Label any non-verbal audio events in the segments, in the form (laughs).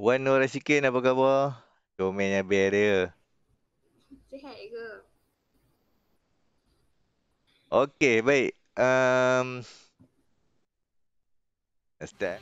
Wan Nur Rasikin apa khabar? Domain yang biar Sihat ke? Okay, baik. Um, start.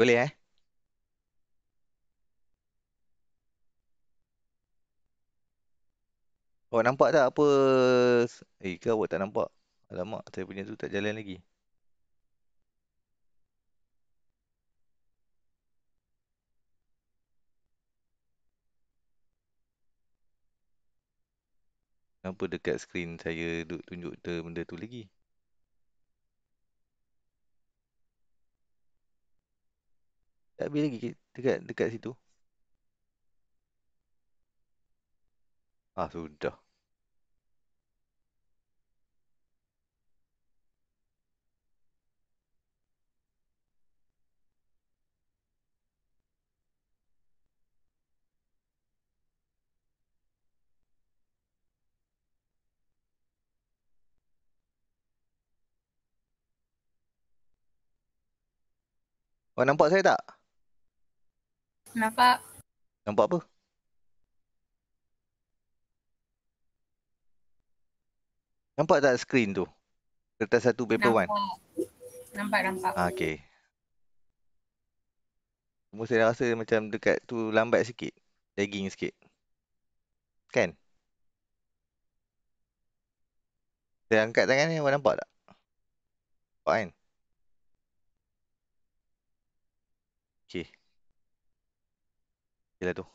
Boleh eh? Awak oh, nampak tak apa? Eh, ke awak tak nampak? Alamak, saya punya tu tak jalan lagi. Kenapa dekat skrin saya duk tunjuk benda tu lagi? Tak habis lagi dekat, dekat situ. Ah, sudah. Kau oh, nampak saya tak? Nampak. Nampak apa? Nampak tak skrin tu? Kertas satu paper nampak. one. Nampak. Nampak. Okay. Semua saya rasa macam dekat tu lambat sikit. Lagging sikit. Kan? Saya angkat tangan ni, awak nampak tak? Nampak kan? Yalah tu.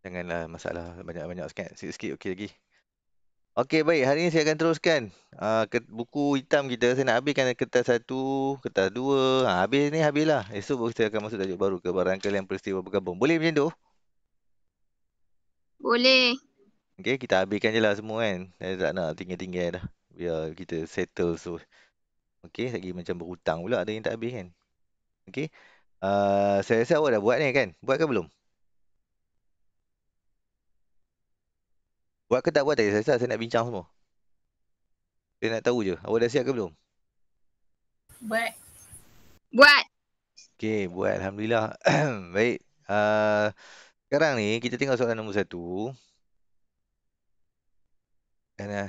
Janganlah masalah banyak-banyak sikit. Sikit-sikit okey lagi. Okey baik, hari ni saya akan teruskan uh, ke, buku hitam kita. Saya nak habiskan kertas satu, kertas dua. Ha, habis ni habislah. Esok baru kita akan masuk tajuk baru ke barang kalian peristiwa bergabung. Boleh macam tu? Boleh. Okey, kita habiskan je lah semua kan. Saya tak nak tinggal-tinggal dah. Biar kita settle so. Okey, lagi macam berhutang pula ada yang tak habis kan. Okey. Eh, saya rasa awak dah buat ni kan? Buat ke belum? Buat ke tak buat Saya kisah? Saya nak bincang semua. Saya nak tahu je. Awak dah siap ke belum? Buat. Buat. Okay, buat. Alhamdulillah. (clears throat) Baik. Uh, sekarang ni, kita tengok soalan nombor satu. Dan,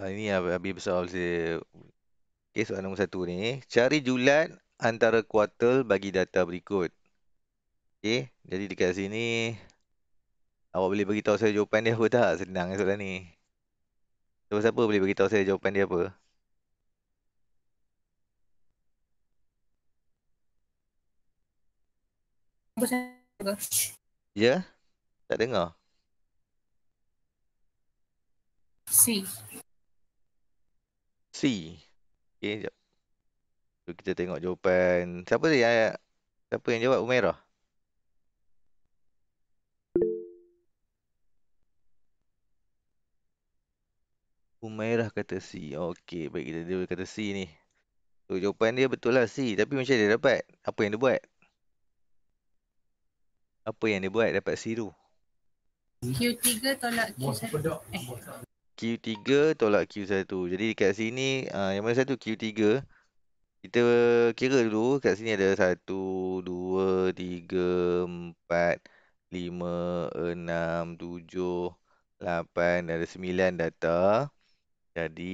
uh, ini habis besar. Okay, soalan nombor satu ni. Cari julat antara kuartal bagi data berikut. Okey, jadi dekat sini awak boleh bagi tahu saya jawapan dia apa tak? Senang soalan ni. Siapa-siapa boleh bagi tahu saya jawapan dia apa? Ya? Yeah? Tak dengar? C. C. Okay, sekejap. So, kita tengok jawapan. Siapa tu yang siapa yang jawab Umairah? Umairah kata C. Okey, baik kita dia kata C ni. So, jawapan dia betul lah C. Tapi macam dia dapat? Apa yang dia buat? Apa yang dia buat dapat C tu? Q3 tolak Q1. Q3 tolak Q1. Jadi dekat sini, uh, yang mana satu Q3? kita kira dulu kat sini ada satu, dua, tiga, empat, lima, enam, tujuh, lapan, ada sembilan data jadi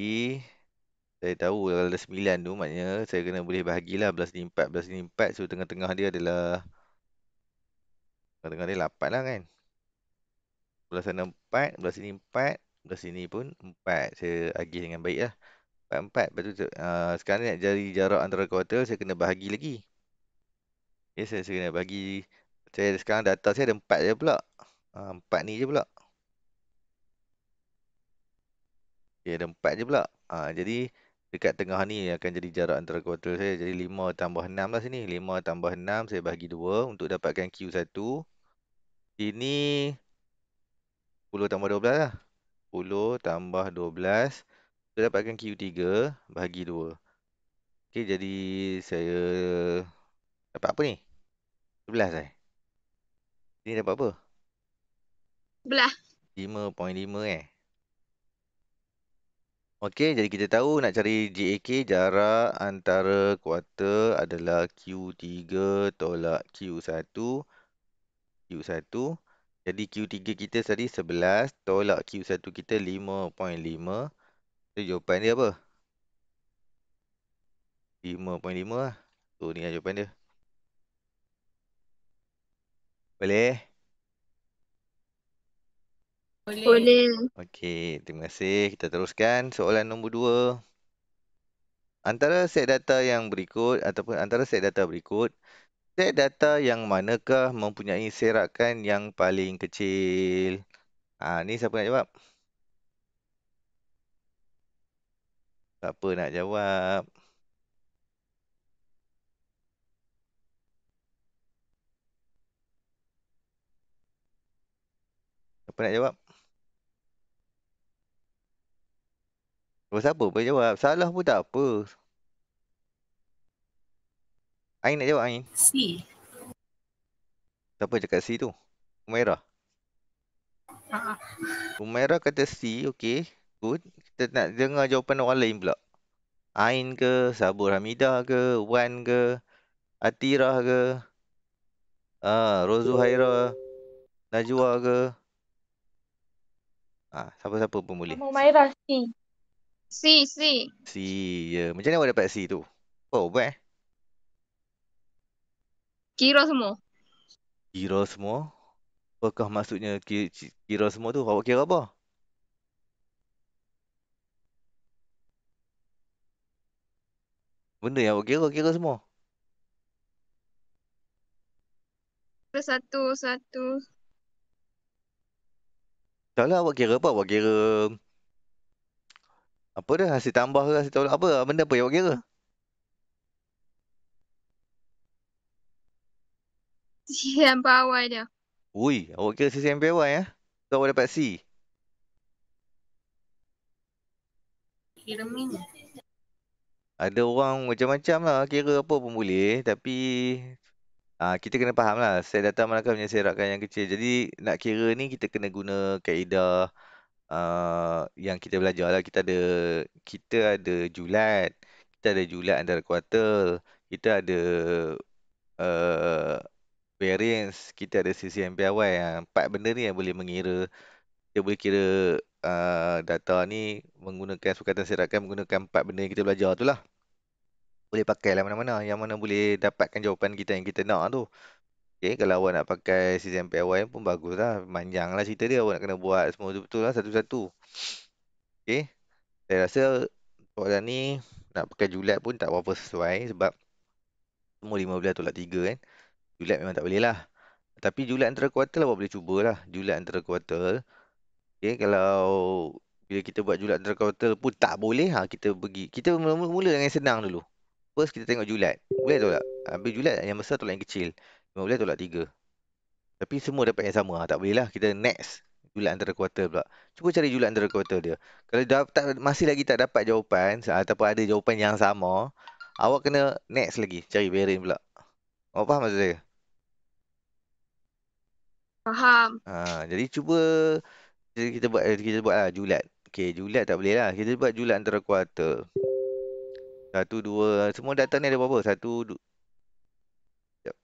saya tahu kalau ada sembilan tu maknanya saya kena boleh bahagilah belas ni empat, belas ni empat. so tengah-tengah dia adalah tengah-tengah dia lapan lah kan Belas sana empat, belas sini empat, belas sini pun empat. saya agih dengan baik lah 4 4 betul tu. Uh, ah, sekarang nak jadi jarak antara kuartal saya kena bahagi lagi. Ya yes, saya, saya kena bagi saya sekarang data saya ada 4 je pula. Ah uh, 4 ni je pula. Ya okay, ada 4 je pula. Ah uh, jadi dekat tengah ni akan jadi jarak antara kuartal saya. Jadi 5 tambah 6 lah sini. 5 tambah 6 saya bahagi 2 untuk dapatkan Q1. Ini 10 tambah 12 lah. 10 tambah 12 kita dapatkan Q3 bahagi 2. Okey, jadi saya dapat apa ni? 11 eh? Ini dapat apa? 11. 5.5 eh? Okey, jadi kita tahu nak cari JAK jarak antara kuarter adalah Q3 tolak Q1. Q1. Jadi Q3 kita tadi 11 tolak Q1 kita 5.5. 5. Jadi jawapan dia apa? 5.5 lah. So ni lah jawapan dia. Boleh? Boleh. Okey, terima kasih. Kita teruskan soalan nombor dua. Antara set data yang berikut ataupun antara set data berikut, set data yang manakah mempunyai serakan yang paling kecil? Ah, ni siapa nak jawab? Tak apa nak jawab. Apa nak jawab? Oh, siapa boleh jawab? Salah pun tak apa. Ain nak jawab Ain? C. Siapa cakap C tu? Umairah? Ha, ha. Umairah kata C, okay. Good kita nak dengar jawapan orang lain pula. Ain ke, Sabur Hamidah ke, Wan ke, Atirah ke, ah, ha, Rozuhaira, Najwa ke. Ah, siapa-siapa pun boleh. Mumaira C. C, C. C, ya. Yeah. Macam mana awak dapat C tu? Oh, baik. Kira semua. Kira semua? Apakah maksudnya kira, semua tu? Awak kira apa? Benda yang awak kira-kira semua. Satu-satu. Tak lah awak kira apa? Awak kira... Apa dah? Hasil tambah ke? Hasil tambah apa? Benda apa yang awak kira? yang bawah dia. Ui, awak kira sisi yang bawah eh? ya? Tak awak dapat C. Kira minyak ada orang macam-macam lah kira apa pun boleh tapi ha, kita kena faham lah set data malakah punya serakan yang kecil jadi nak kira ni kita kena guna kaedah uh, yang kita belajar lah kita ada kita ada julat kita ada julat antara kuartal kita ada uh, variance kita ada sisi yang piawai ah, empat benda ni yang boleh mengira kita boleh kira uh, data ni menggunakan sukatan serakan menggunakan empat benda yang kita belajar tu lah. Boleh pakai lah mana-mana yang mana boleh dapatkan jawapan kita yang kita nak tu. Okay, kalau awak nak pakai sistem PY pun bagus lah. Manjang lah cerita dia. Awak nak kena buat semua tu betul lah satu-satu. Okay. Saya rasa untuk hari ni nak pakai julat pun tak berapa sesuai sebab semua 15 tolak 3 kan. Julat memang tak boleh lah. Tapi julat antara kuartal awak boleh cubalah. Julat antara kuartal. Okay, kalau bila kita buat julat terkotel pun tak boleh ha kita pergi kita mula-mula dengan yang senang dulu first kita tengok julat boleh tolak ambil julat yang besar tolak yang kecil Boleh tolak Tiga. tapi semua dapat yang sama ha, tak boleh lah kita next julat antara kuartal pula cuba cari julat antara kuartal dia kalau dah, tak, masih lagi tak dapat jawapan ha, ataupun ada jawapan yang sama awak kena next lagi cari bearing pula awak faham maksud saya? faham ha, jadi cuba kita buat eh, kita buat lah julat. Okey, julat tak boleh lah. Kita buat julat antara kuarter. Satu, dua. Semua data ni ada berapa? Satu, du... Sekejap.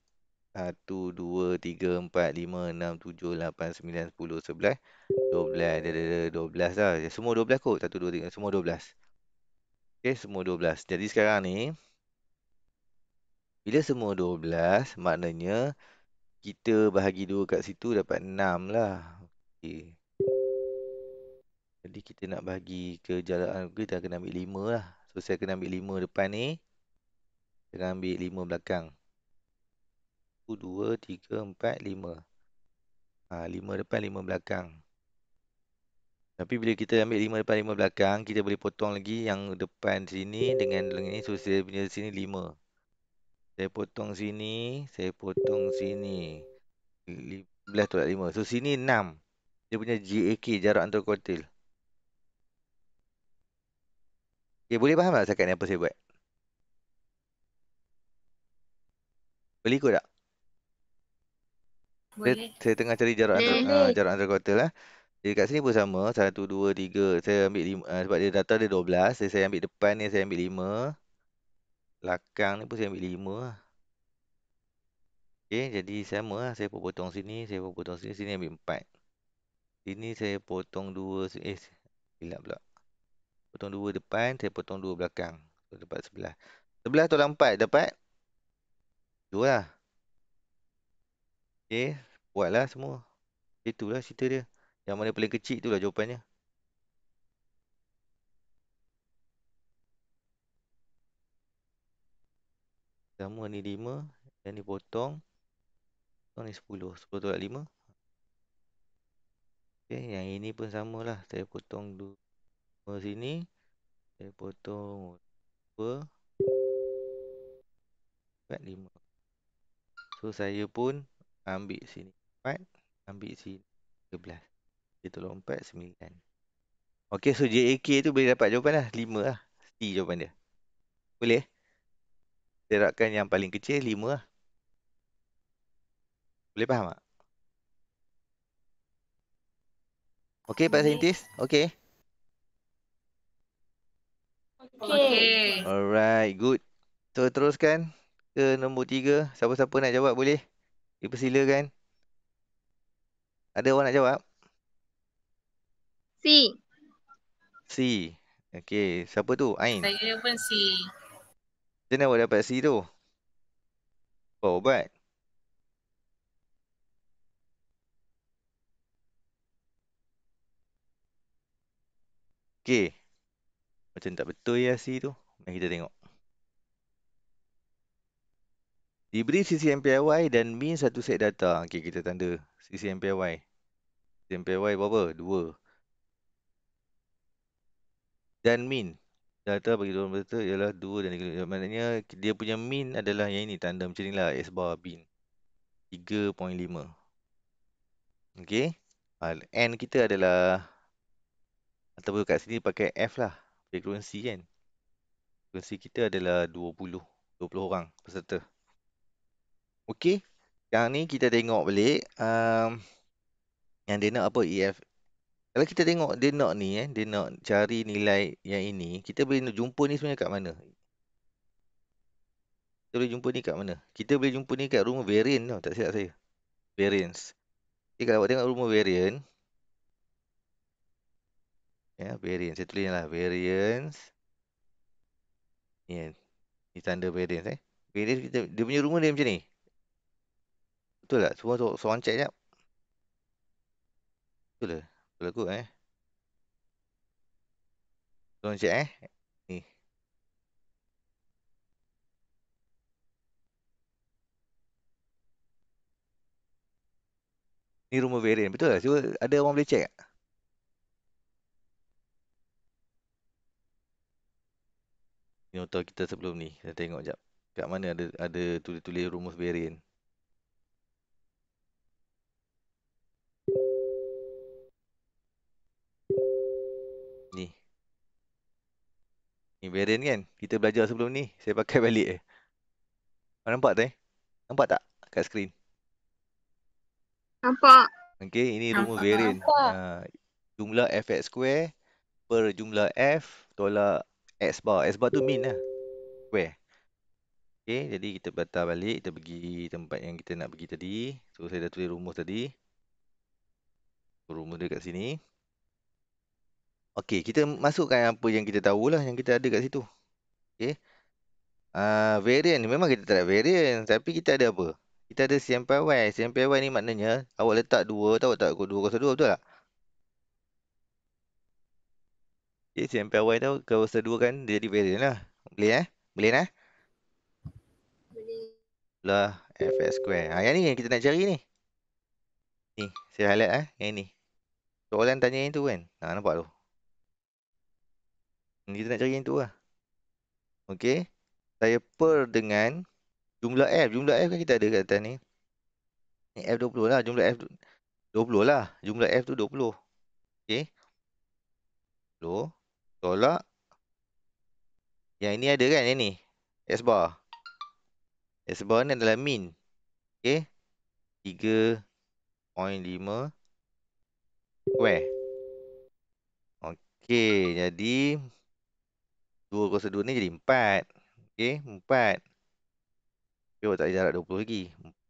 Satu, dua, tiga, empat, lima, enam, tujuh, lapan, sembilan, sepuluh, sebelas. Dua belas. Dia ada dua belas lah. Ya, semua dua belas kot. Satu, dua, tiga. Semua dua belas. Okey, semua dua belas. Jadi sekarang ni, bila semua dua belas, maknanya kita bahagi dua kat situ dapat enam lah. Okey. Jadi kita nak bagi ke jalan ah, kita kena ambil 5 lah. So saya kena ambil 5 depan ni. Kena ambil 5 belakang. 1, 2, 3, 4, 5. Ha, 5 depan, 5 belakang. Tapi bila kita ambil 5 depan, 5 belakang, kita boleh potong lagi yang depan sini dengan ini. So saya punya sini 5. Saya potong sini, saya potong sini. 15 tolak 5. So sini 6. Dia punya JAK, jarak antar kuartil. Okay, eh, boleh faham tak cakap ni apa saya buat? Boleh ikut tak? Boleh. Saya, saya tengah cari jarak antara, uh, ah, jarak antara kuartal lah. Jadi kat sini pun sama. satu dua tiga Saya ambil 5. Uh, ah, sebab dia data dia dua belas saya ambil depan ni saya ambil lima Belakang ni pun saya ambil lima lah. Okay, jadi sama lah. Saya potong sini. Saya potong sini. Sini ambil empat Sini saya potong dua Eh, silap pula potong dua depan, saya potong dua belakang. So, dapat sebelah, sebelah tolak 4 dapat dua, lah. Okey, buatlah semua. Itulah cerita dia. Yang mana paling kecil itulah jawapannya. Sama ni lima, yang ni potong. Potong ni sepuluh, 10 tolak 5. Okey, yang ini pun samalah. Saya potong dua. 5 sini Saya potong 2 4, 5 So saya pun ambil sini 4 Ambil sini 13 Kita tolong 4, 9 Ok so JAK tu boleh dapat jawapan lah 5 lah C jawapan dia Boleh? Terapkan yang paling kecil 5 lah Boleh faham tak? Okey, Pak Saintis? Okey. Okay. Alright, good. So, teruskan ke nombor tiga. Siapa-siapa nak jawab boleh? Dipersilakan. Ada orang nak jawab? C. C. Okay, siapa tu? Ain. Saya pun C. Macam mana awak dapat C tu? Bawa oh, ubat. Okay macam tak betul ya si tu. Mari kita tengok. Diberi sisi dan min satu set data. Okey, kita tanda sisi MPIY. Sisi MPIY berapa? 2. Dan min. Data bagi tuan peserta ialah dua dan 3. Eh, maknanya dia punya min adalah yang ini. Tanda macam ni lah. X bar bin. 3.5. Okey. N kita adalah. Ataupun kat sini pakai F lah frekuensi kan. Frekuensi kita adalah 20, 20 orang peserta. Okey, yang ni kita tengok balik um, yang dia nak apa EF. Kalau kita tengok dia nak ni eh, dia nak cari nilai yang ini, kita boleh jumpa ni sebenarnya kat mana? Kita boleh jumpa ni kat mana? Kita boleh jumpa ni kat rumah variant tau, tak silap saya. Variance. Jadi kalau awak tengok rumah variant, ya variance saya tulis lah variance ni ya, yeah. ni tanda variance eh variance kita, dia punya rumah dia macam ni betul tak semua soalan so, so check jap betul tak betul aku eh Soan check eh ni ni rumah variance betul tak ada orang boleh check tak nota kita sebelum ni. Kita tengok jap. Kat mana ada ada tulis-tulis rumus berin. Ni. Ni berin kan? Kita belajar sebelum ni. Saya pakai (laughs) balik eh. Mana nampak tu eh? Nampak tak kat skrin? Nampak. Okey, ini nampak. rumus berin. Ha, ah, jumlah fx square per jumlah f tolak X bar. X bar tu min lah. Square. Okay, jadi kita batal balik. Kita pergi tempat yang kita nak pergi tadi. So, saya dah tulis rumus tadi. Rumus dia kat sini. Okay, kita masukkan apa yang kita tahu lah, yang kita ada kat situ. Okay. Uh, variant memang kita tak ada variant. Tapi kita ada apa? Kita ada CMPY. CMPY ni maknanya awak letak 2 tahu tak? 202 betul tak? sampai CMPY tu kau 2 kan dia jadi variant lah. Boleh eh? Boleh lah? Boleh. Lah, FS square. Ha, yang ni yang kita nak cari ni. Ni, saya highlight eh. Yang ni. Soalan tanya yang tu kan? Ha, nampak tu. Yang hmm, kita nak cari yang tu lah. Okay. Saya per dengan jumlah F. Jumlah F kan kita ada kat atas ni. Ni F20 lah. Jumlah F20 lah. Jumlah F tu 20. Okey. 20. Tolak. Yang ini ada kan? Yang ni. S bar. S bar ni adalah mean. Okay. 3.5. Square. Okay. Jadi. 202 ni jadi 4. Okay. 4. Okay. Awak tak ada jarak 20 lagi.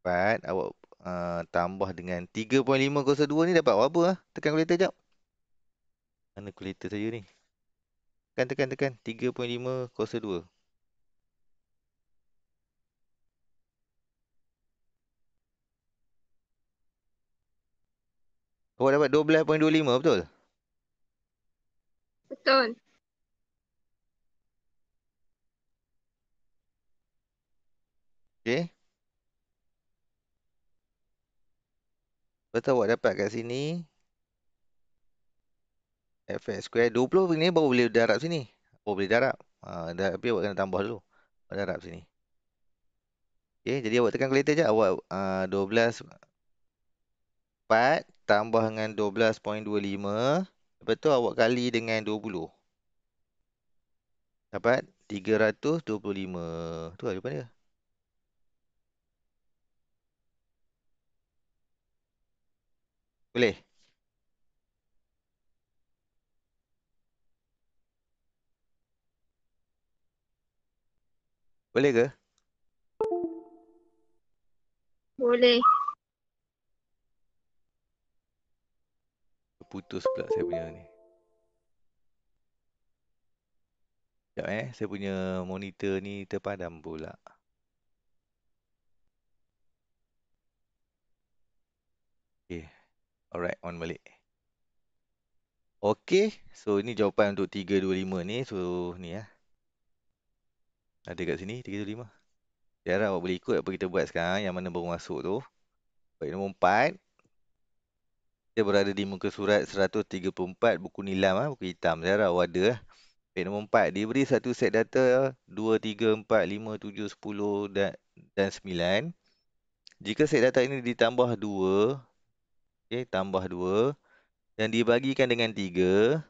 4. Awak uh, tambah dengan 3.502 ni dapat apa? Ah? Tekan kulit sekejap. Mana kulit saya ni? tekan tekan tekan 3.5 kuasa 2 Awak dapat 12.25 betul? Betul. Okey. Betul awak dapat kat sini fx square 20 ni baru boleh darab sini. Baru boleh darab. Ah tapi awak kena tambah dulu. Darab sini. Okey, jadi awak tekan calculator je awak uh, 12 pat tambah dengan 12.25 lepas tu awak kali dengan 20. Dapat 325. Tu lah jawapan dia. Boleh. Boleh ke? Boleh. Putus pula saya punya ni. Sekejap eh. Saya punya monitor ni terpadam pula. Okay. Alright. On balik. Okay. So ini jawapan untuk 325 ni. So ni lah. Ya. Ada kat sini 375. Jarak awak boleh ikut apa kita buat sekarang yang mana baru masuk tu. Baik nombor 4. Dia berada di muka surat 134 buku nilam ah buku hitam. Jarak awak ada. Ah. Baik nombor 4 diberi satu set data 2 3 4 5 7 10 dan dan 9. Jika set data ini ditambah 2 okey tambah 2 dan dibagikan dengan 3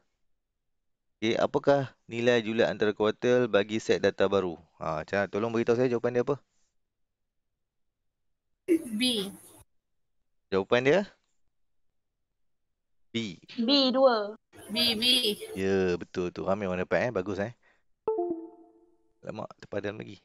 Okay, eh, apakah nilai julat antara kuartal bagi set data baru? Ha, macam, tolong beritahu saya jawapan dia apa? B. Jawapan dia? B. B2. B, B. Ya, yeah, betul tu. Ramai orang dapat eh. Bagus eh. Lama terpadam lagi.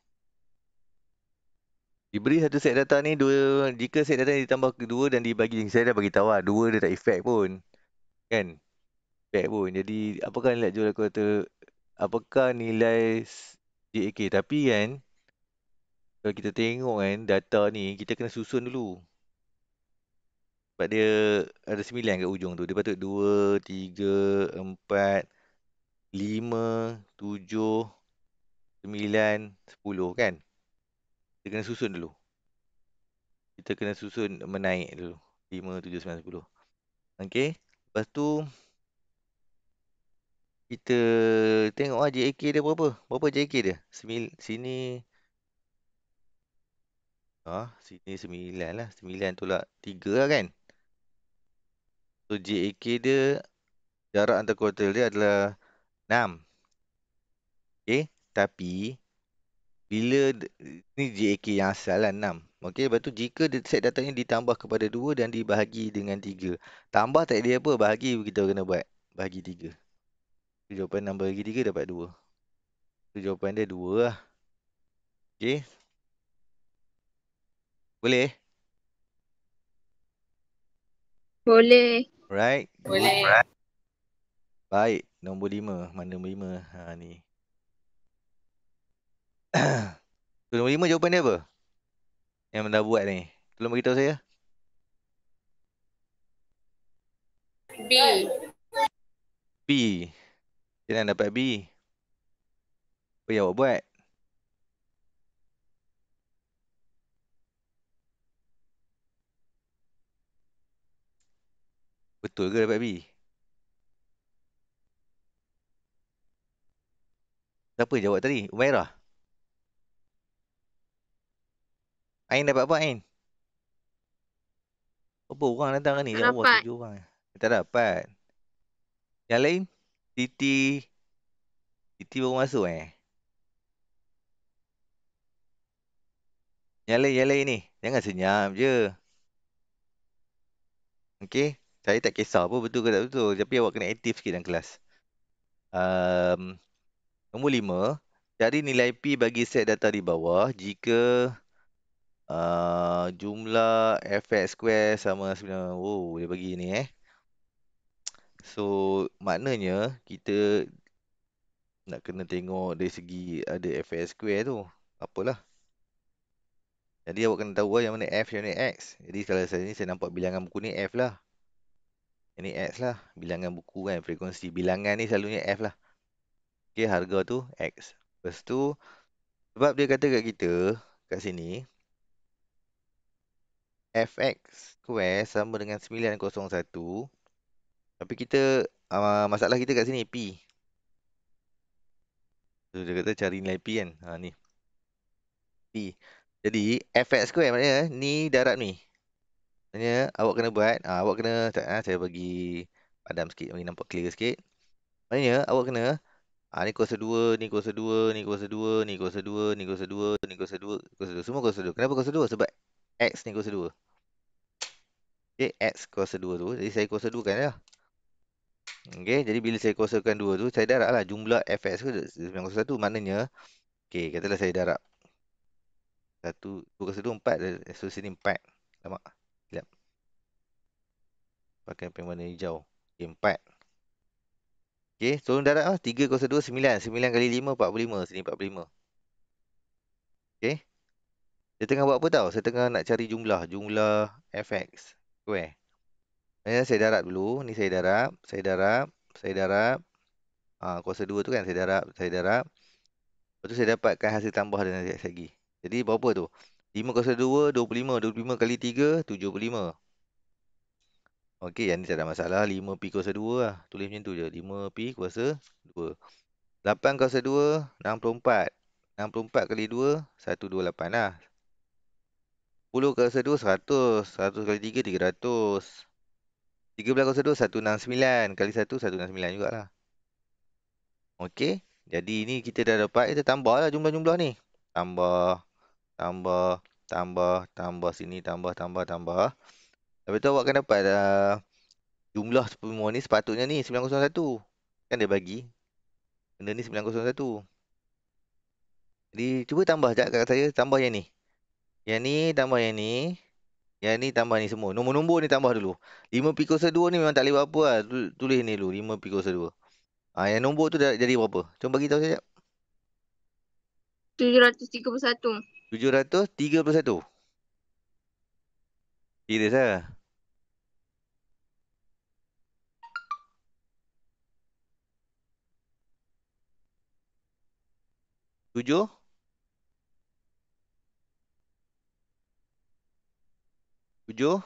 Diberi satu set data ni dua jika set data ni ditambah kedua dan dibagi saya dah bagi tahu lah dua dia tak efek pun. Kan? Efek pun. Jadi apakah nilai jual aku kata apakah nilai JAK tapi kan kalau kita tengok kan data ni kita kena susun dulu. Sebab dia ada sembilan kat ujung tu. Dia patut dua, tiga, empat, lima, tujuh, sembilan, sepuluh kan? Kita kena susun dulu. Kita kena susun menaik dulu. 5, 7, 9, 10. Okey. Lepas tu. Kita tengok lah JAK dia berapa. Berapa JAK dia? 9, sini. Ah, sini 9 lah. 9 tolak 3 lah kan. So JAK dia. Jarak antar kuartal dia adalah 6. Okey. Tapi bila ni JAK yang asal lah 6. Okey, lepas tu jika set datanya ditambah kepada 2 dan dibahagi dengan 3. Tambah tak dia apa? Bahagi kita kena buat. Bahagi 3. Jadi jawapan 6 bahagi 3 dapat 2. Itu jawapan dia 2 lah. Okey. Boleh? Boleh. Right. Boleh. Baik. Nombor 5. Mana nombor 5? Ha ni. Tu nombor lima jawapan dia apa? Yang anda buat ni. Tolong beritahu saya. B. B. Jangan dapat B. Apa yang awak buat? Betul ke dapat B? Siapa jawab tadi? Umairah? Ain dapat apa Ain? Berapa orang datang ni? Tak dapat. Tujuh orang. Eh? Tak dapat. Yang lain? Titi. Titi baru masuk eh? Yang lain, yang lain ni. Jangan senyap je. Okay. Saya tak kisah pun betul ke tak betul. Tapi awak kena aktif sikit dalam kelas. Um, nombor lima. Cari nilai P bagi set data di bawah. Jika... Uh, jumlah fx square sama 9. Oh, dia bagi ni eh. So, maknanya kita nak kena tengok dari segi ada fx square tu. Apalah. Jadi awak kena tahu eh, yang mana f yang mana x. Jadi kalau saya ni saya nampak bilangan buku ni f lah. Ini x lah. Bilangan buku kan frekuensi. Bilangan ni selalunya f lah. Okay harga tu x. Lepas tu sebab dia kata kat kita kat sini fx square sama dengan 901 tapi kita uh, masalah kita kat sini p so, dia kata cari nilai p kan ha, ni p jadi fx square maknanya ni darat ni maknanya awak kena buat uh, awak kena tak, uh, saya bagi padam sikit bagi nampak clear sikit maknanya awak kena Ah ni kuasa 2, ni kuasa 2, ni kuasa 2, ni kuasa 2, ni kuasa 2, ni kuasa 2, kuasa 2. Semua kuasa 2. Kenapa kuasa 2? Sebab X ni kuasa 2 Okay, X kuasa 2 tu Jadi saya kuasa 2 kan ya Okay, jadi bila saya kuasakan 2 tu Saya darab lah jumlah Fx tu 91 Maknanya Okay, katalah saya darab 1, 2 kuasa 2, 4 eh, So, sini 4 Lama Silap Pakai pen warna hijau Okay, 4 Okay, so darab lah 3 kuasa 2, 9 9 kali 5, 45 Sini 45 Okay saya tengah buat apa tau? Saya tengah nak cari jumlah. Jumlah FX. Square. Ya, saya darab dulu. Ni saya darab. Saya darab. Saya darab. Ha, kuasa 2 tu kan saya darab. Saya darab. Lepas tu saya dapatkan hasil tambah dengan saya lagi. Jadi berapa tu? 5 kuasa 2, 25. 25 kali 3, 75. Okey, yang ni tak ada masalah. 5 pi kuasa 2 lah. Tulis macam tu je. 5 pi kuasa 2. 8 kuasa 2, 64. 64 kali 2, 128 lah. 10 kali 2 100. 100 kali 3 300. 13 kali 2 169. Kali 1 169 jugalah. Okey. Jadi ini kita dah dapat kita tambah lah jumlah-jumlah ni. Tambah tambah tambah tambah sini tambah tambah tambah. Tapi tu awak akan dapat uh, jumlah semua ni sepatutnya ni 901. Kan dia bagi. Benda ni 901. Jadi cuba tambah jap kat saya tambah yang ni. Yang ni tambah yang ni. Yang ni tambah ni semua. Nombor-nombor ni tambah dulu. 5 pi kuasa 2 ni memang tak boleh buat apa lah. Tulis ni dulu. 5 pi kuasa 2. Ah, yang nombor tu dah jadi berapa? Cuma bagi tahu saya jap. 731. 731. Kira saya. Tujuh. Tujuh.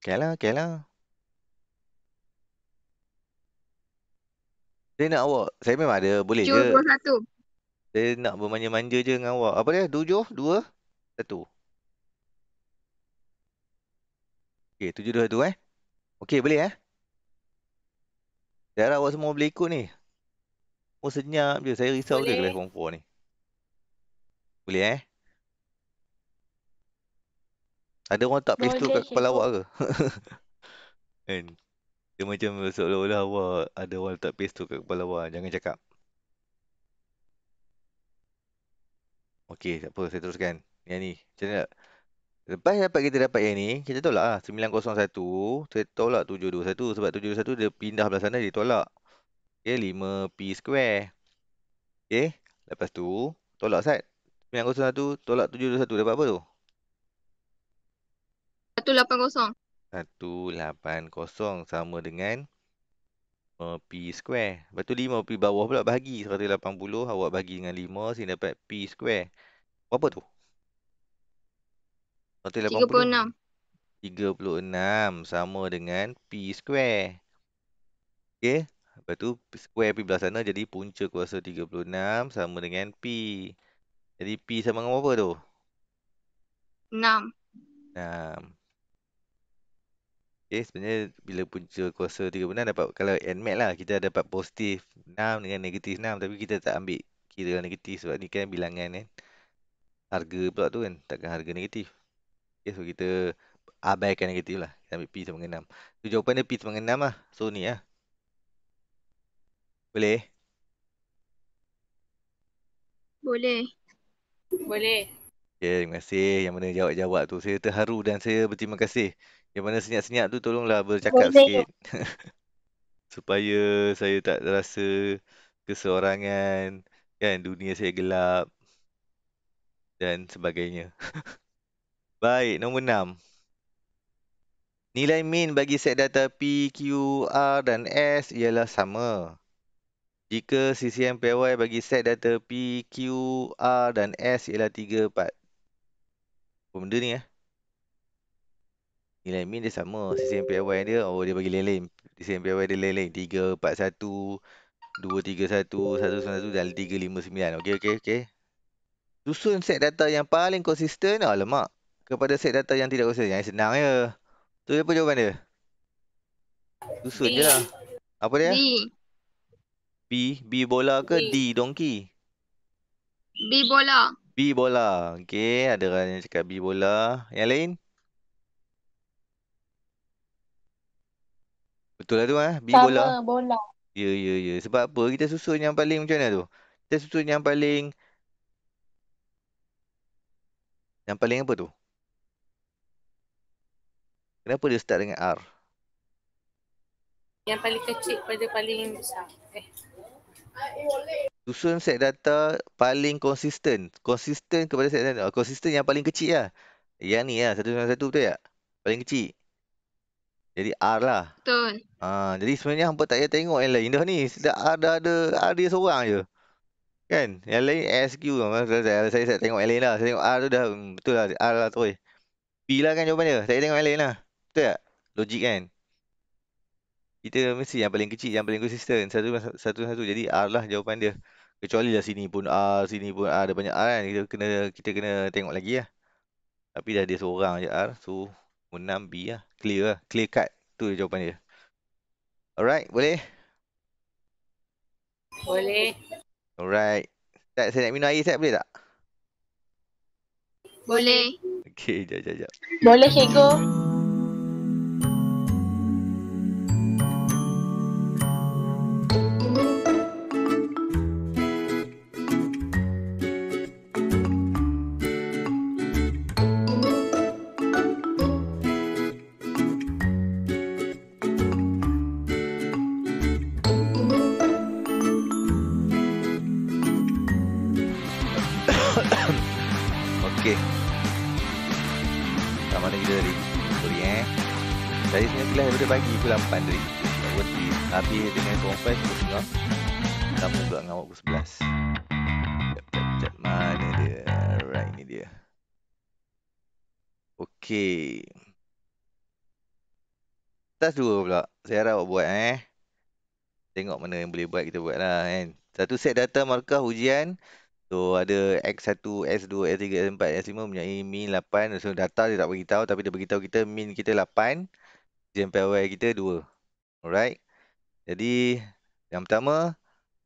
Okay lah, okay lah. Dia nak awak. Saya memang ada. Boleh tujuh, je. Tujuh, dua, satu. Dia nak bermanja-manja je dengan awak. Apa dia? Tujuh, dua, satu. Okey, tujuh, dua, satu eh. Okey, boleh eh. Saya harap awak semua boleh ikut ni. Semua senyap je. Saya risau boleh. dia kelas perempuan ni. Boleh eh. Ada orang tak place tu kat kepala awak ke? (laughs) Kan? dia macam seolah-olah awak ada orang tak place tu kat kepala awak. Jangan cakap. Okey, tak apa. Saya teruskan. Yang ni. Macam mana? Lepas dapat kita dapat yang ni, kita tolak lah. 901, saya tolak 721. Sebab 721 dia pindah belah sana, dia tolak. Okey, 5P square. Okay, lepas tu, tolak set. 901, tolak 721. Dapat apa tu? 180 sama dengan 5P square. Lepas tu 5P bawah pula bahagi 180 awak bahagi dengan 5 sehingga dapat P square. Berapa tu? 180. 36. 36 sama dengan P square. Okay, Lepas tu square P belah sana jadi punca kuasa 36 sama dengan P. Jadi P sama dengan berapa tu? 6. 6. Okay eh, sebenarnya bila punca kuasa 36 dapat kalau end mat lah kita dapat positif 6 dengan negatif 6 tapi kita tak ambil kira negatif sebab ni kan bilangan kan. Harga pula tu kan takkan harga negatif. Okay, eh, so kita abaikan negatif lah. Kita ambil P sama dengan 6. So jawapan dia P sama dengan 6 lah. So ni lah. Boleh? Boleh. Boleh. Okay, terima kasih yang mana jawab-jawab tu. Saya terharu dan saya berterima kasih. Yang mana senyap-senyap tu tolonglah bercakap boleh. sikit. (laughs) Supaya saya tak rasa keseorangan. Kan dunia saya gelap. Dan sebagainya. (laughs) Baik, nombor enam. Nilai min bagi set data P, Q, R dan S ialah sama. Jika CCM PY bagi set data P, Q, R dan S ialah 3, 4. Apa benda ni eh? Nilai min dia sama. Sistem PIY dia, oh dia bagi lain-lain. Sistem PIY dia lain-lain. 3, 4, 1, 2, 3, 1, 1, dan 3, 5, 9. Okey, okey, okey. Susun set data yang paling konsisten. Alamak. Kepada set data yang tidak konsisten. Yang senang je. Ya. Tu apa jawapan dia? Susun B. je lah. Apa dia? B. B. B bola ke B. D donkey? B bola. B bola. okay Ada orang yang cakap B bola. Yang lain? Yang lain? betul lah tu eh ah. B bola Sama bola Ya ya ya Sebab apa kita susun yang paling macam mana tu Kita susun yang paling Yang paling apa tu Kenapa dia start dengan R Yang paling kecil pada paling besar eh. Susun set data paling konsisten Konsisten kepada set data Konsisten yang paling kecil lah Yang ni lah satu-satu betul tak Paling kecil jadi R lah. Betul. Ha, jadi sebenarnya hampa tak payah tengok yang lain dah ni. Sedap ada ada ada seorang je. Kan? Yang lain SQ. Saya saya, saya, saya tengok yang lain lah. Saya tengok R tu dah hmm, betul lah. R lah tu. P lah kan jawapan dia. Saya tengok yang lain lah. Betul tak? Logik kan? Kita mesti yang paling kecil, yang paling konsisten. Satu satu satu. Jadi R lah jawapan dia. Kecuali lah sini pun R, sini pun R. Ada banyak R kan? Kita kena, kita kena tengok lagi lah. Tapi dah dia seorang je R. So, Munam B lah. Clear lah. Clear cut. Tu je jawapan dia. Alright. Boleh? Boleh. Alright. Tak saya nak minum air set boleh tak? Boleh. Okay. Jap, jap, Boleh, Hego. pandai Awak di habis dengan song 5 pukul 9 Sama pula dengan awak pukul Sekejap, sekejap, mana dia Alright, ni dia Okay Tas dua pula Saya harap awak buat eh Tengok mana yang boleh buat kita buat lah kan Satu set data markah ujian So ada X1, S2, S3, S4, S5 mempunyai min 8 So data dia tak beritahu tapi dia beritahu kita min kita Jam PLY kita dua. Alright. Jadi yang pertama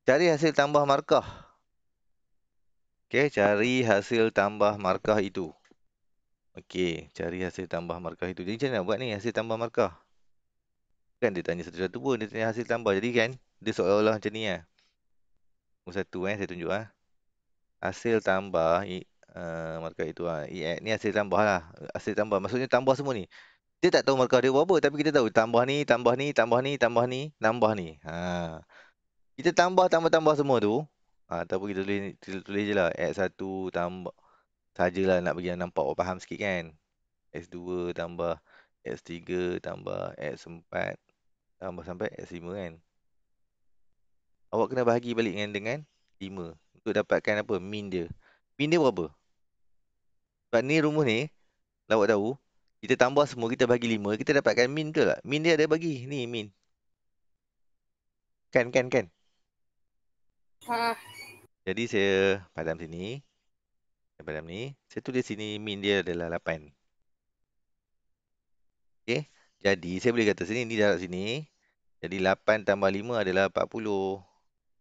cari hasil tambah markah. Okey, cari hasil tambah markah itu. Okey, cari hasil tambah markah itu. Jadi macam mana nak buat ni hasil tambah markah? Kan dia tanya satu-satu pun, dia tanya hasil tambah. Jadi kan, dia seolah-olah macam ni lah. Nombor satu eh, saya tunjuk lah. Hasil tambah, uh, markah itu ah. lah. Ni hasil tambah lah. Hasil tambah, maksudnya tambah semua ni dia tak tahu markah dia berapa tapi kita tahu tambah ni tambah ni tambah ni tambah ni tambah ni ha kita tambah tambah-tambah semua tu ha, ataupun kita tulis kita tulis jelah x1 tambah sajalah nak bagi yang nampak oh, faham sikit kan x2 tambah x3 tambah x4 tambah sampai x5 kan awak kena bahagi balik dengan dengan 5 untuk dapatkan apa min dia min dia berapa sebab ni rumus ni lah Awak tahu kita tambah semua, kita bagi lima kita dapatkan min tu lah Min dia ada bagi. Ni min. Kan, kan, kan? Ha. Jadi saya padam sini. Saya padam ni. Saya tulis sini min dia adalah lapan Okey. Jadi saya boleh kata sini, ni darat sini. Jadi lapan tambah lima adalah empat puluh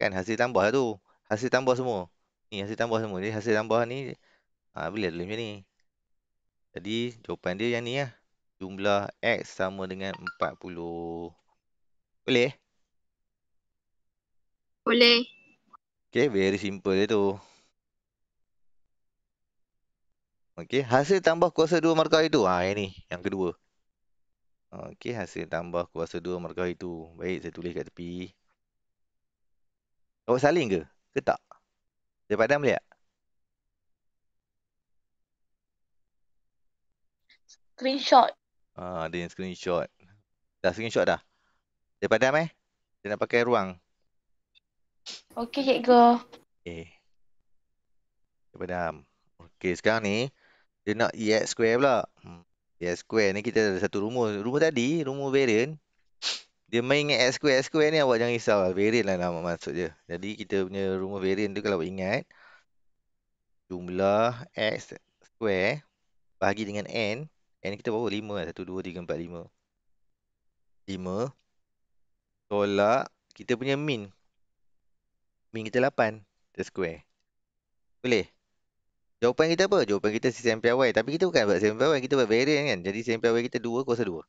Kan hasil tambah tu. Hasil tambah semua. Ni hasil tambah semua. Jadi hasil tambah ni, ha, boleh tulis macam ni. Jadi jawapan dia yang ni lah. Jumlah X sama dengan 40. Boleh? Boleh. Okay, very simple dia tu. Okay, hasil tambah kuasa 2 markah itu. Ha, yang ni, yang kedua. Okay, hasil tambah kuasa 2 markah itu. Baik, saya tulis kat tepi. Awak saling ke? Ke tak? Dia padam boleh tak? screenshot. Ah, ada yang screenshot. Dah screenshot dah. Daripada Amir. Dia nak pakai ruang. Okey, cikgu. Okey. Eh. Daripada Amir. Okey, sekarang ni. Dia nak EX square pula. Hmm, EX square ni kita ada satu rumus. Rumus tadi, rumus variant. Dia main dengan e X square. E X square ni awak jangan risau lah. Variant lah nama masuk je. Jadi kita punya rumus variant tu kalau awak ingat. Jumlah X square bahagi dengan N. N kita bawa 5 lah. 1, 2, 3, 4, 5. 5. Tolak. Kita punya min. Min kita 8. The square. Boleh? Jawapan kita apa? Jawapan kita CMPY. Tapi kita bukan buat CMPY. Kita buat variant kan? Jadi CMPY kita 2 kuasa 2.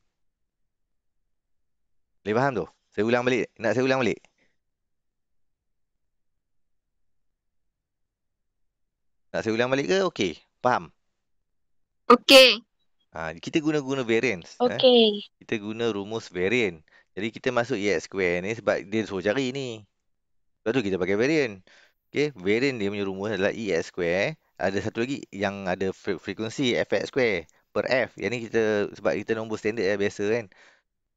Boleh faham tu? Saya ulang balik. Nak saya ulang balik? Nak saya ulang balik ke? Okey. Faham? Okey. Ha, kita guna-guna variance. Okay. Eh. Kita guna rumus variance. Jadi kita masuk EX square ni sebab dia suruh cari ni. Lepas tu kita pakai variance. Okay. Variance dia punya rumus adalah EX square. Eh. Ada satu lagi yang ada frekuensi FX square per F. Yang ni kita sebab kita nombor standard ya, biasa kan.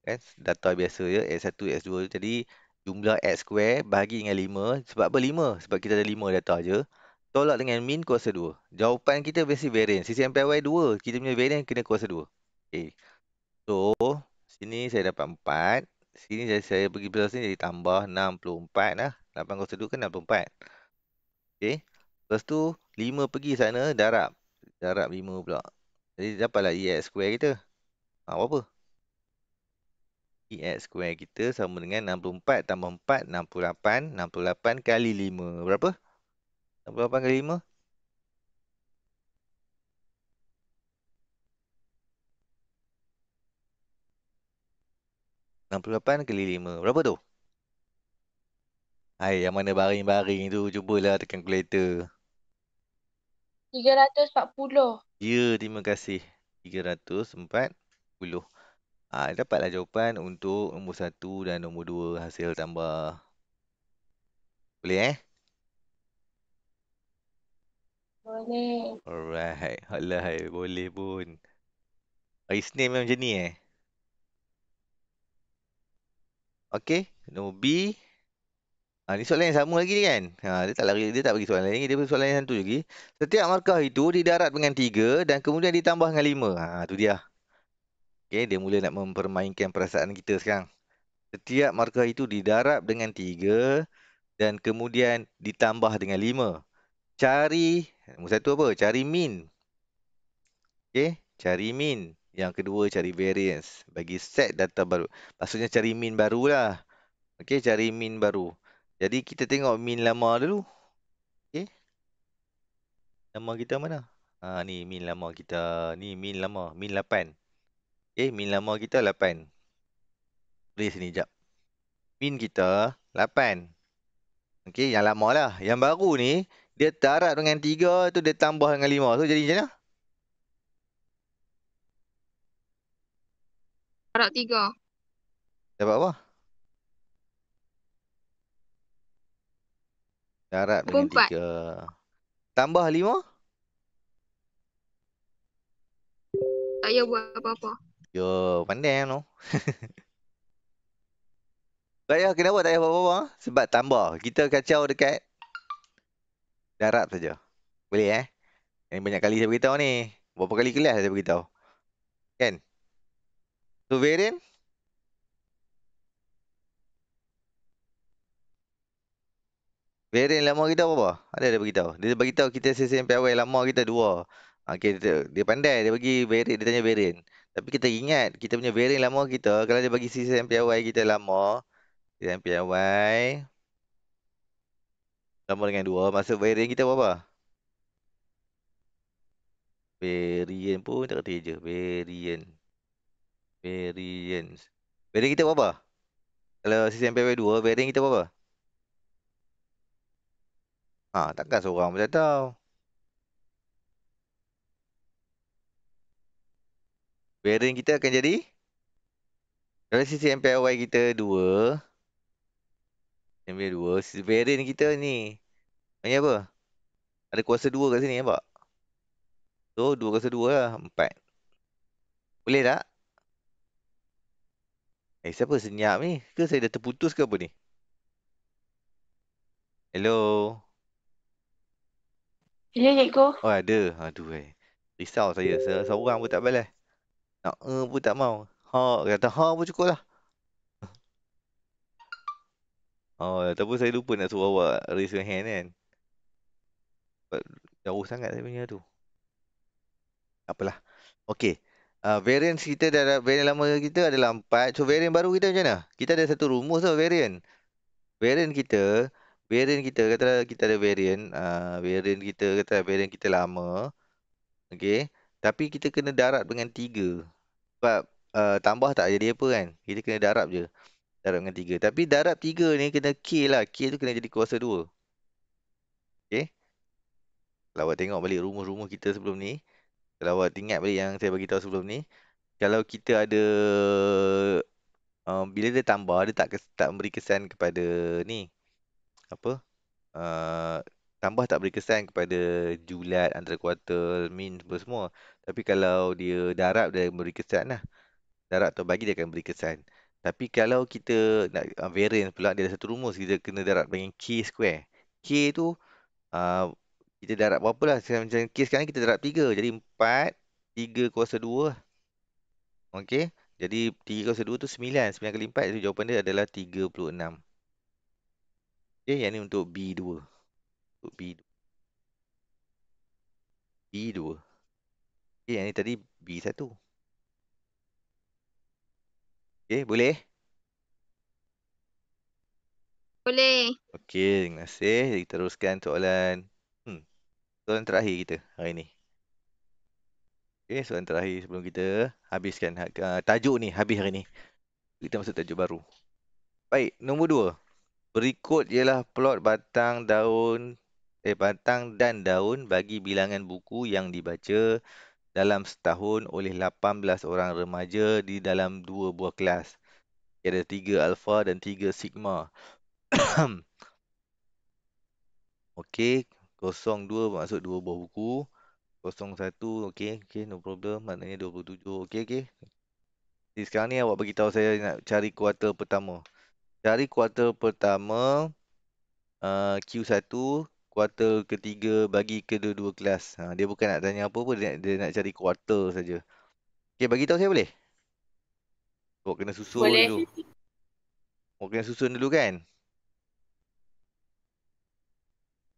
kan. Data biasa ya. X1, X2. Jadi jumlah X square bahagi dengan 5. Sebab apa 5? Sebab kita ada 5 data je tolak dengan min kuasa 2. Jawapan kita mesti variance. Sisi MPY 2, kita punya variance kena kuasa 2. Okay. So, sini saya dapat 4. Sini saya, saya pergi plus ni jadi tambah 64 lah. 8 kuasa 2 kan 64. Okay. Lepas tu, 5 pergi sana darab. Darab 5 pula. Jadi, dapatlah EX square kita. Ha, apa-apa. EX square kita sama dengan 64 tambah 4, 68. 68 kali 5. Berapa? 68 kali 5 68 kali lima, Berapa tu? Hai, yang mana baring-baring tu Cubalah tekan kalkulator 340 Ya, terima kasih 340 ha, ah, Dapatlah jawapan untuk nombor satu dan nombor dua Hasil tambah Boleh eh? Boleh. Alright. Alah, boleh pun. Hari Isnin memang macam ni eh. Okay. Nombor B. Ah, ha, ni soalan yang sama lagi ni kan? Ha, dia tak lari, dia tak bagi soalan lagi. Dia bagi soalan yang satu lagi. Setiap markah itu didarat dengan tiga dan kemudian ditambah dengan lima. Ha, tu dia. Okay, dia mula nak mempermainkan perasaan kita sekarang. Setiap markah itu didarat dengan tiga dan kemudian ditambah dengan lima. Cari Nombor satu apa? Cari mean. Okay. Cari mean. Yang kedua cari variance. Bagi set data baru. Maksudnya cari mean baru lah, Okay. Cari mean baru. Jadi kita tengok mean lama dulu. Okay. Lama kita mana? Ha, ni mean lama kita. Ni mean lama. Mean 8. Okay. Mean lama kita 8. Boleh sini jap. Mean kita 8. Okay. Yang lama lah. Yang baru ni. Dia tarap dengan tiga tu dia tambah dengan lima So jadi macam mana? Tarap 3. Dapat apa? Tarap dengan tiga Tambah lima. Tak payah buat apa-apa. Yo, pandai no. (laughs) Tak payah buat tak payah apa-apa? Ha? Sebab tambah. Kita kacau dekat Darat saja. Boleh eh? Yang banyak kali saya beritahu ni. Berapa kali kelas saya beritahu. Kan? Sovereign. Varian lama kita apa? Ada ada beritahu. Dia beritahu kita sesen PW lama kita dua. Okay, ah, dia, dia pandai dia bagi varian dia tanya varian. Tapi kita ingat kita punya varian lama kita kalau dia bagi sesen PW kita lama sesen PW sama dengan 2 Masa variant kita berapa? Variant pun tak kata je Variant Variant Variant kita berapa? Kalau sistem PW2 Variant kita berapa? Ha, takkan seorang pun tak tahu Variant kita akan jadi Kalau sisi MPIY kita yang Nabi dua. Sivirin kita ni. Maksudnya apa? Ada kuasa dua kat sini nampak? So dua kuasa dua lah. Empat. Boleh tak? Eh siapa senyap ni? Ke saya dah terputus ke apa ni? Hello? Hello ya, ya, ikut. Oh ada. Aduh eh. Risau saya. Seorang pun tak balas. Nak uh, pun tak mau. Ha, kata ha pun cukup lah. Oh, tapi saya lupa nak suruh awak raise your hand kan. Sebab jauh sangat saya punya tu. Apalah. Okay. Uh, ah, variant kita dah, variant lama kita adalah 4. So, variant baru kita macam mana? Kita ada satu rumus tau variant. Variant kita, variant kita, kata kita ada variant. Uh, variant kita, kata variant kita lama. okey? Tapi kita kena darat dengan 3. Sebab uh, tambah tak jadi apa kan? Kita kena darat je. Darab dengan 3. Tapi darab 3 ni kena K lah. K tu kena jadi kuasa 2. Okay. Kalau awak tengok balik rumus-rumus kita sebelum ni. Kalau awak ingat balik yang saya bagi tahu sebelum ni. Kalau kita ada... Um, bila dia tambah, dia tak, tak memberi kesan kepada ni. Apa? Uh, tambah tak beri kesan kepada julat, antara kuartal, min, semua-semua. Tapi kalau dia darab, dia akan beri kesan lah. Darab atau bagi, dia akan beri kesan. Tapi kalau kita nak uh, ah, variance pula, dia ada satu rumus. Kita kena darab dengan K square. K tu, uh, kita darab berapa lah. Macam K sekarang kita darab 3. Jadi 4, 3 kuasa 2. Okey. Jadi 3 kuasa 2 tu 9. 9 kali 4. Jadi jawapan dia adalah 36. Okey. Yang ni untuk B2. Untuk B2. B2. Okey. Yang ni tadi B1. Okey, eh, boleh? Boleh. Okey, terima kasih. Jadi teruskan soalan. Hmm. Soalan terakhir kita hari ini. Okey, soalan terakhir sebelum kita habiskan uh, tajuk ni habis hari ini. Kita masuk tajuk baru. Baik, nombor dua. Berikut ialah plot batang daun eh batang dan daun bagi bilangan buku yang dibaca dalam setahun oleh 18 orang remaja di dalam dua buah kelas. Ia ada tiga alfa dan tiga sigma. (coughs) okey, kosong dua maksud dua buah buku. Kosong satu, okey, okey, no problem. Maknanya 27, okey, okey. Jadi sekarang ni awak beritahu saya nak cari kuartal pertama. Cari kuartal pertama uh, eh, Q1, kuartal ketiga bagi kedua-dua kelas. Ha, dia bukan nak tanya apa pun, dia, dia nak cari kuartal saja. Okey, bagi tahu saya boleh? Awak kena susun boleh. dulu. Awak kena susun dulu kan?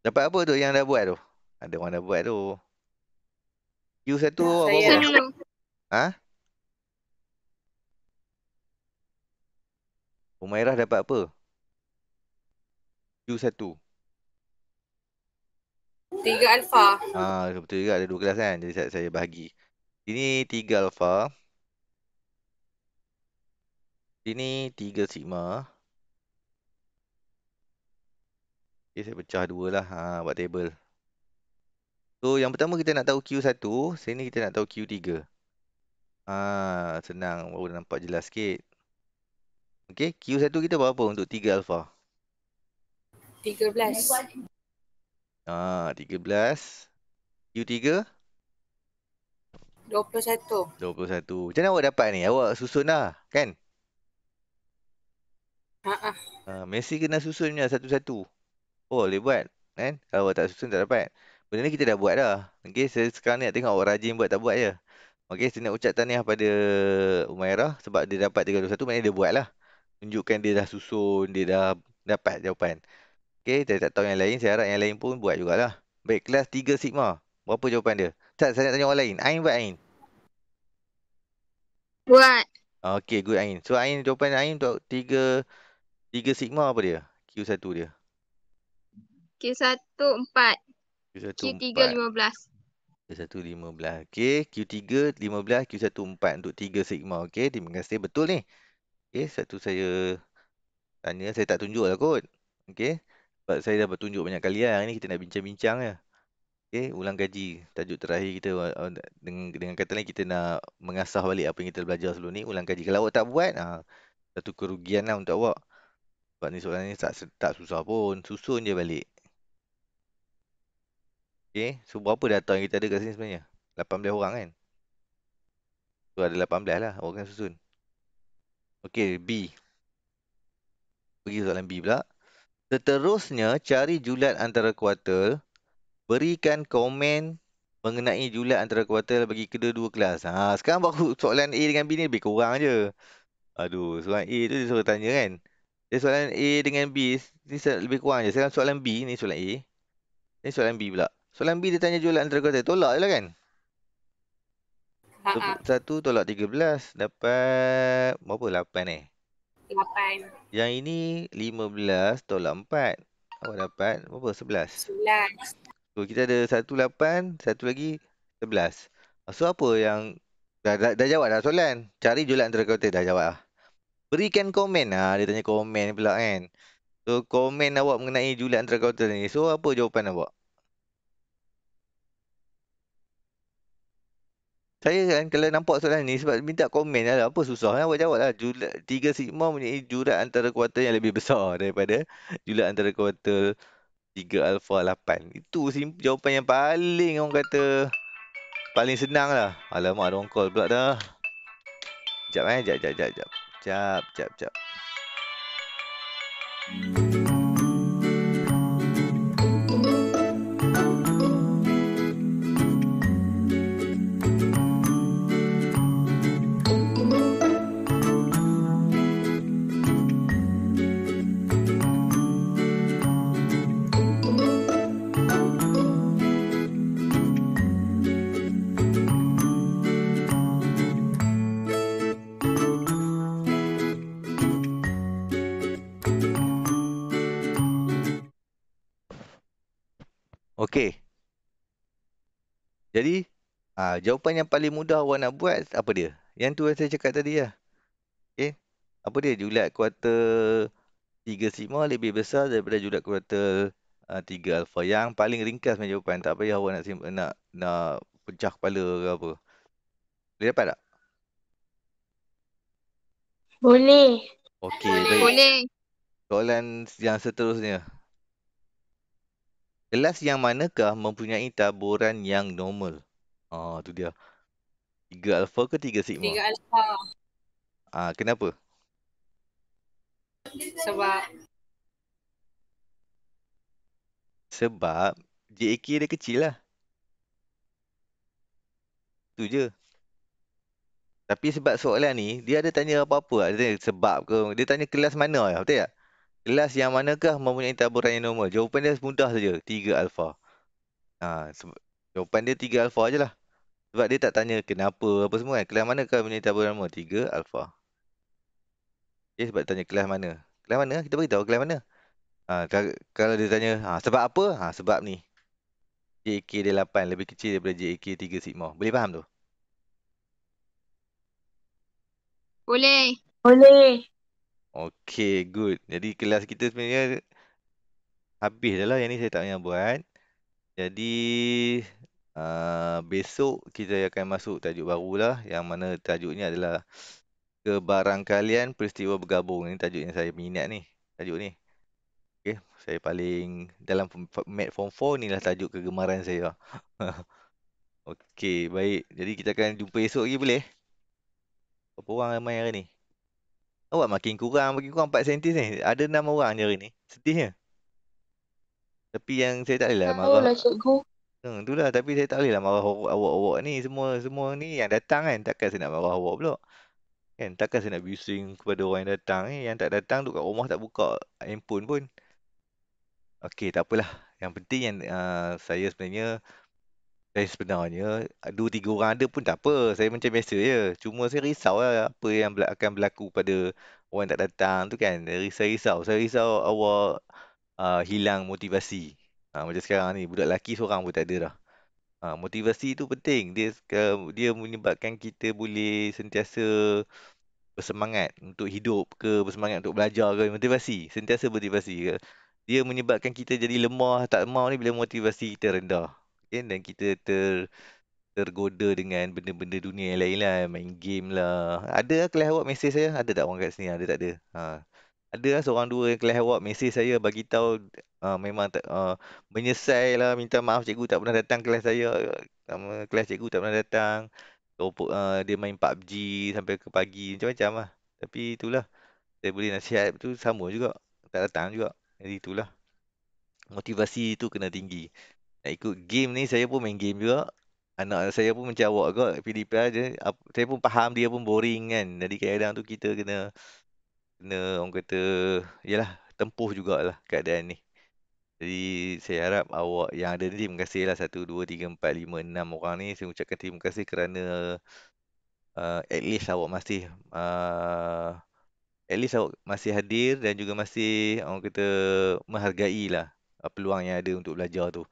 Dapat apa tu yang dah buat tu? Ada orang dah buat tu. You satu ya, apa? Saya. Ha? Umairah dapat apa? U satu. Tiga alfa. Ah, ha, betul juga ada dua kelas kan. Jadi saya, saya bahagi. Ini tiga alfa. Ini tiga sigma. Okay, saya pecah dua lah. Ha, buat table. So, yang pertama kita nak tahu Q1. Sini kita nak tahu Q3. Ha, senang. Baru dah nampak jelas sikit. Okay, Q1 kita berapa untuk 3 alfa? belas. Ah, 13. U3? 21. 21. Macam mana awak dapat ni? Awak susun lah, kan? Ha -ha. Ah, Messi kena susun punya satu-satu. Oh, boleh buat. Kan? Kalau awak tak susun, tak dapat. Benda ni kita dah buat dah. Okay, saya sekarang ni nak tengok awak rajin buat tak buat je. Okay, saya nak ucap tahniah pada Umairah sebab dia dapat 31, maknanya dia buat lah. Tunjukkan dia dah susun, dia dah dapat jawapan. Okay, saya tak tahu yang lain. Saya harap yang lain pun buat jugalah. Baik, kelas 3 sigma. Berapa jawapan dia? Tak, saya nak tanya orang lain. Ain buat Ain. Buat. Okay, good Ain. So, Ain, jawapan Ain untuk 3, 3 sigma apa dia? Q1 dia. Q1, 4. Q1, 4. Q3, 15. Okay, Q3, 15. Q1, 4 untuk 3 sigma. Okay, terima kasih. Betul ni. Okay, satu saya tanya. Saya tak tunjuk lah kot. Okey. Sebab saya dah bertunjuk banyak kali lah. Hari ni kita nak bincang-bincang ya. Lah. Okay, ulang kaji. Tajuk terakhir kita uh, uh, dengan, dengan kata lain kita nak mengasah balik apa yang kita belajar sebelum ni. Ulang kaji. Kalau awak tak buat, ha, satu kerugian lah untuk awak. Sebab ni soalan ni tak, tak susah pun. Susun je balik. Okay, so berapa data yang kita ada kat sini sebenarnya? 18 orang kan? So ada 18 lah. Awak kena susun. Okay, B. Pergi soalan B pula. Seterusnya, cari julat antara kuartal. Berikan komen mengenai julat antara kuartal bagi kedua-dua kelas. Ha, sekarang baru soalan A dengan B ni lebih kurang je. Aduh, soalan A tu dia suruh tanya kan. Jadi soalan A dengan B ni lebih kurang je. Sekarang soalan B ni soalan A. Ni soalan B pula. Soalan B dia tanya julat antara kuartal. Tolak je lah kan? Ha, ha. Satu tolak tiga belas. Dapat berapa? Lapan eh. 8. Yang ini 15 tolak 4. Awak dapat berapa? 11. 11. So, kita ada satu lapan, satu lagi sebelas. Ah, so, apa yang dah, dah, dah jawab dah soalan? Cari jula antara kotak dah jawab lah. Berikan komen lah. Dia tanya komen pula kan. So, komen awak mengenai jula antara kotak ni. So, apa jawapan awak? Saya kan kalau nampak soalan ni sebab minta komen lah. Apa susah lah. Awak jawab lah. Tiga sigma mempunyai jurat antara kuartal yang lebih besar (laughs) daripada jurat antara kuartal tiga alfa lapan. Itu jawapan yang paling orang kata paling senang lah. Alamak ada orang call pula dah. Sekejap eh. Sekejap, sekejap, sekejap. Sekejap, sekejap, sekejap. Hmm. Ah, jawapan yang paling mudah awak nak buat apa dia? Yang tu saya cakap tadi lah. Okay. Eh, apa dia? Julat kuarter 3 sigma lebih besar daripada julat kuarter uh, ah, 3 alfa. Yang paling ringkas macam jawapan. Tak payah awak nak nak, nak pecah kepala ke apa. Boleh dapat tak? Boleh. Okey. Boleh. Baik. Soalan yang seterusnya. Kelas yang manakah mempunyai taburan yang normal? Ah, tu dia. Tiga alpha ke tiga sigma? Tiga alpha. Ah, kenapa? Sebab sebab JAK dia kecil lah. Tu je. Tapi sebab soalan ni, dia ada tanya apa-apa. Lah. Dia tanya sebab ke. Dia tanya kelas mana lah. Betul tak? Kelas yang manakah mempunyai taburan yang normal. Jawapan dia mudah saja. tiga alpha. Ha, ah, sebab, Jawapan dia tiga alfa je lah. Sebab dia tak tanya kenapa apa semua kan. Kelas mana kau punya tabung nama? tiga alfa. Okay, sebab dia tanya kelas mana. Kelas mana? Kita beritahu kelas mana. Ha, kalau dia tanya ha, sebab apa? Ha, sebab ni. JAK dia 8 lebih kecil daripada JAK 3 sigma. Boleh faham tu? Boleh. Boleh. Okay, good. Jadi kelas kita sebenarnya habis dah lah. Yang ni saya tak payah buat. Jadi uh, besok kita akan masuk tajuk baru lah. yang mana tajuknya adalah kebarangkalian peristiwa bergabung. Ini tajuk yang saya minat ni. Tajuk ni. Okay, saya paling dalam mat form 4 inilah tajuk kegemaran saya. (laughs) Okey, baik. Jadi kita akan jumpa esok lagi boleh? Berapa orang ramai hari ni? Awak makin kurang, makin kurang 4 sentis ni. Ada 6 orang je hari ni. Sedihnya. Tapi yang saya tak boleh lah marah. Tahu cikgu. Hmm, itulah tapi saya tak boleh lah marah awak-awak ni. Semua semua ni yang datang kan. Takkan saya nak marah awak pula. Kan? Takkan saya nak bising kepada orang yang datang ni. Eh? Yang tak datang duduk kat rumah tak buka handphone pun. Okey tak apalah. Yang penting yang uh, saya sebenarnya saya sebenarnya dua tiga orang ada pun tak apa. Saya macam biasa je. Cuma saya risau lah apa yang akan berlaku pada orang yang tak datang tu kan. Saya risau. Saya risau awak uh, hilang motivasi. Uh, macam sekarang ni budak lelaki seorang pun tak ada dah. Uh, motivasi tu penting. Dia dia menyebabkan kita boleh sentiasa bersemangat untuk hidup ke bersemangat untuk belajar ke motivasi sentiasa motivasi ke dia menyebabkan kita jadi lemah tak mau ni bila motivasi kita rendah okay? dan kita ter tergoda dengan benda-benda dunia yang lain lah main game lah ada lah kelihatan awak mesej saya ada tak orang kat sini ada tak ada ha ada lah seorang dua yang kelas awak mesej saya bagi tahu uh, memang tak uh, menyesal lah minta maaf cikgu tak pernah datang kelas saya kelas cikgu tak pernah datang so, uh, ah, dia main PUBG sampai ke pagi macam-macam lah tapi itulah saya boleh nasihat tu sama juga tak datang juga jadi itulah motivasi tu kena tinggi nak ikut game ni saya pun main game juga anak saya pun macam awak kot saya pun faham dia pun boring kan jadi kadang-kadang tu kita kena kena orang kata yalah tempuh jugalah keadaan ni. Jadi saya harap awak yang ada ni terima lah 1 2 3 4 5 6 orang ni saya ucapkan terima kasih kerana uh, at least awak masih uh, at least awak masih hadir dan juga masih orang kata menghargai lah uh, peluang yang ada untuk belajar tu.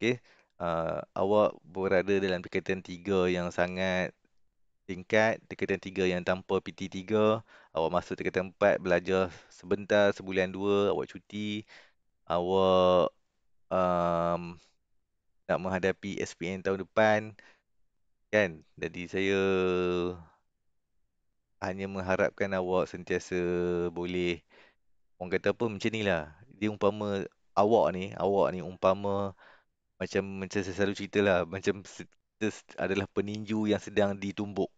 Okey. Uh, awak berada dalam perkaitan tiga yang sangat tingkat tingkatan 3 yang tanpa PT3 awak masuk tingkatan 4 belajar sebentar sebulan dua awak cuti awak um, nak menghadapi SPM tahun depan kan jadi saya hanya mengharapkan awak sentiasa boleh orang kata apa macam nilah dia umpama awak ni awak ni umpama macam macam saya selalu lah, macam adalah peninju yang sedang ditumbuk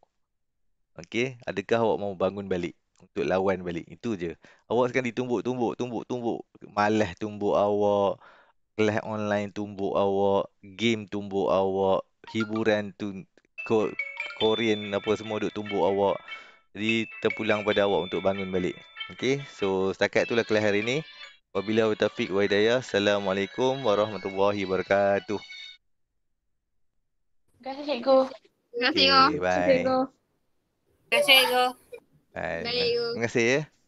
Okey, adakah awak mahu bangun balik untuk lawan balik? Itu je. Awak sekarang ditumbuk-tumbuk, tumbuk-tumbuk. Malah tumbuk awak. Kelas online tumbuk awak. Game tumbuk awak. Hiburan tu Korean apa semua duk tumbuk awak. Jadi terpulang pada awak untuk bangun balik. Okey, so setakat itulah kelas hari ini. Wabila wa taufiq wa hidayah. Assalamualaikum warahmatullahi wabarakatuh. Terima kasih cikgu. Terima kasih cikgu. bye. Terima kasih cikgu. Terima kasih, Ego. Terima kasih, ya.